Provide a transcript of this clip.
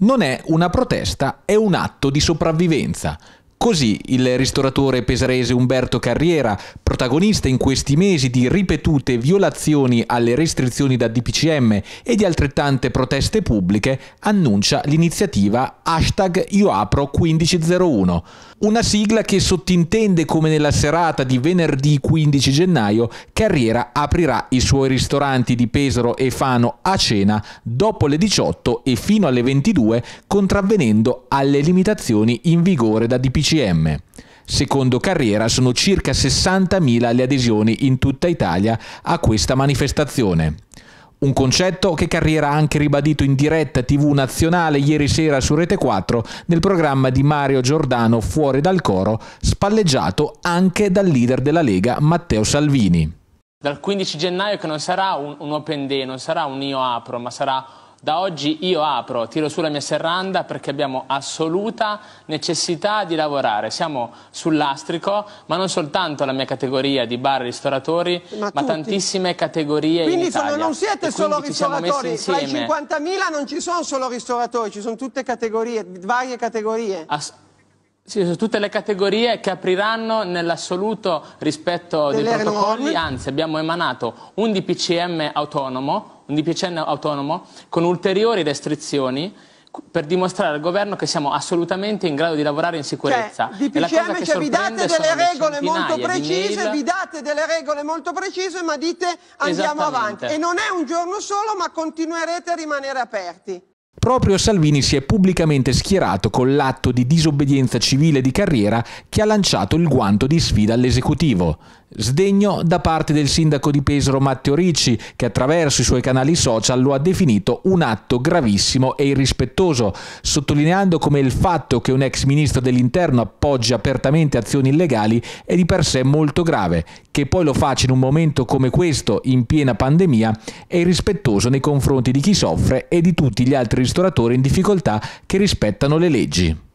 Non è una protesta, è un atto di sopravvivenza. Così il ristoratore pesarese Umberto Carriera, protagonista in questi mesi di ripetute violazioni alle restrizioni da DPCM e di altrettante proteste pubbliche, annuncia l'iniziativa hashtag IoApro 1501, una sigla che sottintende come nella serata di venerdì 15 gennaio Carriera aprirà i suoi ristoranti di Pesaro e Fano a cena dopo le 18 e fino alle 22 contravvenendo alle limitazioni in vigore da DPCM CCM. Secondo Carriera sono circa 60.000 le adesioni in tutta Italia a questa manifestazione. Un concetto che Carriera ha anche ribadito in diretta TV nazionale ieri sera su Rete 4 nel programma di Mario Giordano Fuori dal coro, spalleggiato anche dal leader della Lega Matteo Salvini. Dal 15 gennaio che non sarà un, un Open Day, non sarà un Io Apro, ma sarà da oggi io apro, tiro su la mia serranda perché abbiamo assoluta necessità di lavorare. Siamo sul lastrico, ma non soltanto la mia categoria di bar e ristoratori, ma, ma tantissime categorie quindi in Italia. Quindi non siete solo ristoratori, tra i 50.000 non ci sono solo ristoratori, ci sono tutte categorie, varie categorie. Ass sì, su tutte le categorie che apriranno nell'assoluto rispetto dei protocolli, anzi abbiamo emanato un DPCM autonomo, un DPCM autonomo con ulteriori restrizioni per dimostrare al governo che siamo assolutamente in grado di lavorare in sicurezza. Cioè, DPCM, cioè, vi date delle regole molto precise, vi date delle regole molto precise, ma dite andiamo avanti. E non è un giorno solo, ma continuerete a rimanere aperti. Proprio Salvini si è pubblicamente schierato con l'atto di disobbedienza civile di carriera che ha lanciato il guanto di sfida all'esecutivo. Sdegno da parte del sindaco di Pesaro Matteo Ricci, che attraverso i suoi canali social lo ha definito un atto gravissimo e irrispettoso, sottolineando come il fatto che un ex ministro dell'interno appoggi apertamente azioni illegali è di per sé molto grave. Che poi lo faccia in un momento come questo, in piena pandemia, è irrispettoso nei confronti di chi soffre e di tutti gli altri ristoratori in difficoltà che rispettano le leggi.